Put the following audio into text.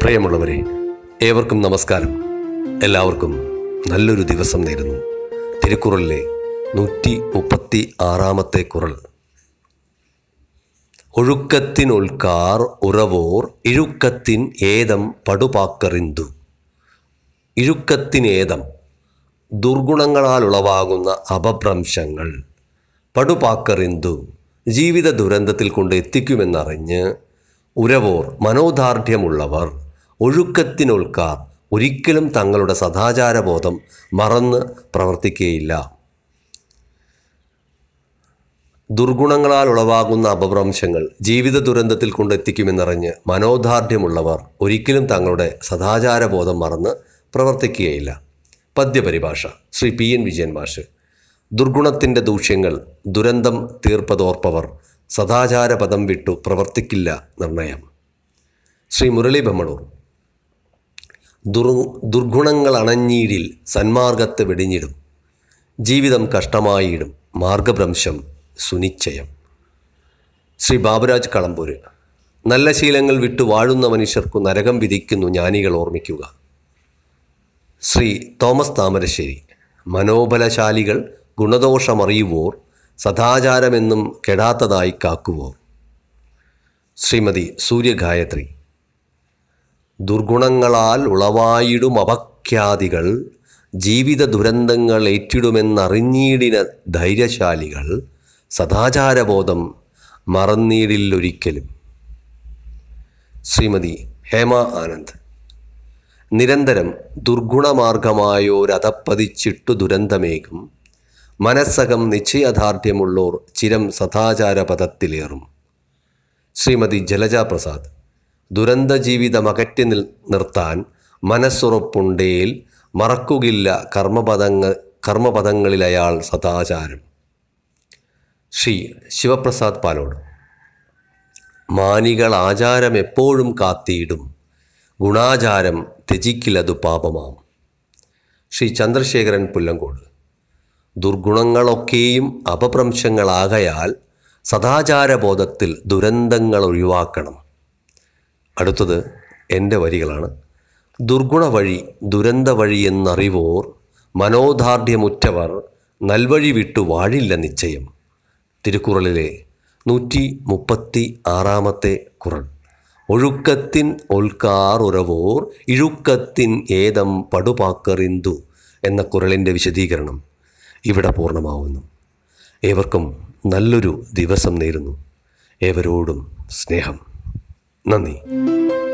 പ്രിയമുള്ളവരെ ഏവർക്കും നമസ്കാരം എല്ലാവർക്കും നല്ലൊരു ദിവസം നേരുന്നു തിരുക്കുറളിലെ നൂറ്റി മുപ്പത്തി ആറാമത്തെ കുറൾ ഒഴുക്കത്തിനൊൽക്കാർ ഉറവോർ ഇഴുക്കത്തിൻ ഏതം പടുപാക്കറിന്തു ഇഴുക്കത്തിനേതം ദുർഗുണങ്ങളാൽ ഉളവാകുന്ന അപഭ്രംശങ്ങൾ പടുപാക്കറിന്തു ജീവിത ദുരന്തത്തിൽ കൊണ്ട് എത്തിക്കുമെന്നറിഞ്ഞ് ഉരവോർ മനോദാർഢ്യമുള്ളവർ ഒഴുക്കത്തിനൊൽക്കാർ ഒരിക്കലും തങ്ങളുടെ സദാചാരബോധം മറന്ന് പ്രവർത്തിക്കുകയില്ല ദുർഗുണങ്ങളാൽ ഉളവാകുന്ന അപഭ്രംശങ്ങൾ ജീവിത ദുരന്തത്തിൽ കൊണ്ടെത്തിക്കുമെന്നറിഞ്ഞ് മനോദാർഢ്യമുള്ളവർ ഒരിക്കലും തങ്ങളുടെ സദാചാരബോധം മറന്ന് പ്രവർത്തിക്കുകയില്ല പദ്യപരിഭാഷ ശ്രീ പി എൻ വിജയൻ മാഷ് ദുർഗുണത്തിൻ്റെ ദൂഷ്യങ്ങൾ ദുരന്തം തീർപ്പതോർപ്പവർ സദാചാരപദം വിട്ടു പ്രവർത്തിക്കില്ല നിർണയം ശ്രീ മുരളി ബമ്മളൂർ ദുർ ദുർഗുണങ്ങളണഞ്ഞീടിൽ സന്മാർഗത്തെ വെടിഞ്ഞിടും ജീവിതം കഷ്ടമായിടും മാർഗഭ്രംശം സുനിശ്ചയം ശ്രീ ബാബുരാജ് കളമ്പൂര് നല്ല ശീലങ്ങൾ വിട്ടു വാഴുന്ന മനുഷ്യർക്കു നരകം വിധിക്കുന്നു ജ്ഞാനികൾ ഓർമ്മിക്കുക ശ്രീ തോമസ് താമരശ്ശേരി മനോബലശാലികൾ ഗുണദോഷമറിയുവോർ സദാചാരമെന്നും കെടാത്തതായി കാക്കുവോർ ശ്രീമതി സൂര്യഗായത്രി ദുർഗുണങ്ങളാൽ ഉളവായിടും അപഖ്യാതികൾ ജീവിത ദുരന്തങ്ങൾ ഏറ്റിടുമെന്നറിഞ്ഞീടിന ധൈര്യശാലികൾ സദാചാരബോധം മറന്നീടില്ലൊരിക്കലും ശ്രീമതി ഹേമ ആനന്ദ് നിരന്തരം രഥപ്പതിച്ചിട്ടു ദുരന്തമേകും മനസ്സകം നിശ്ചയദാർഢ്യമുള്ളോർ ചിരം സദാചാരപഥത്തിലേറും ശ്രീമതി ജലജ പ്രസാദ് ദുരന്ത ജീവിതം അകറ്റി നിൽ നിർത്താൻ മനസ്സുറപ്പുണ്ടേൽ മറക്കുകില്ല കർമ്മപദങ്ങൾ കർമ്മപദങ്ങളിൽ അയാൾ സദാചാരം ശ്രീ ശിവപ്രസാദ് പാലോട് മാനികൾ ആചാരം എപ്പോഴും കാത്തിയിടും ഗുണാചാരം ത്യജിക്കില്ലതു പാപമാം ശ്രീ ചന്ദ്രശേഖരൻ പുല്ലങ്കോട് ദുർഗുണങ്ങളൊക്കെയും അപഭ്രംശങ്ങളാകയാൽ സദാചാരബോധത്തിൽ ദുരന്തങ്ങൾ ഒഴിവാക്കണം അടുത്തത് എൻ്റെ വരികളാണ് ദുർഗുണ വഴി ദുരന്ത വഴി എന്നറിവോർ മനോധാർഢ്യമുറ്റവർ നൽവഴി വിട്ടു വാഴില്ല നിശ്ചയം തിരുക്കുറളിലെ നൂറ്റി മുപ്പത്തി ആറാമത്തെ കുറൾ ഒഴുക്കത്തിൻ ഒൽക്കാർ ഉറവോർ ഇഴുക്കത്തിൻ ഏതം പടുപാക്കറിന്തു എന്ന കുറളിൻ്റെ വിശദീകരണം ഇവിടെ പൂർണ്ണമാവുന്നു ഏവർക്കും നല്ലൊരു ദിവസം നേരുന്നു ഏവരോടും സ്നേഹം നന്ദി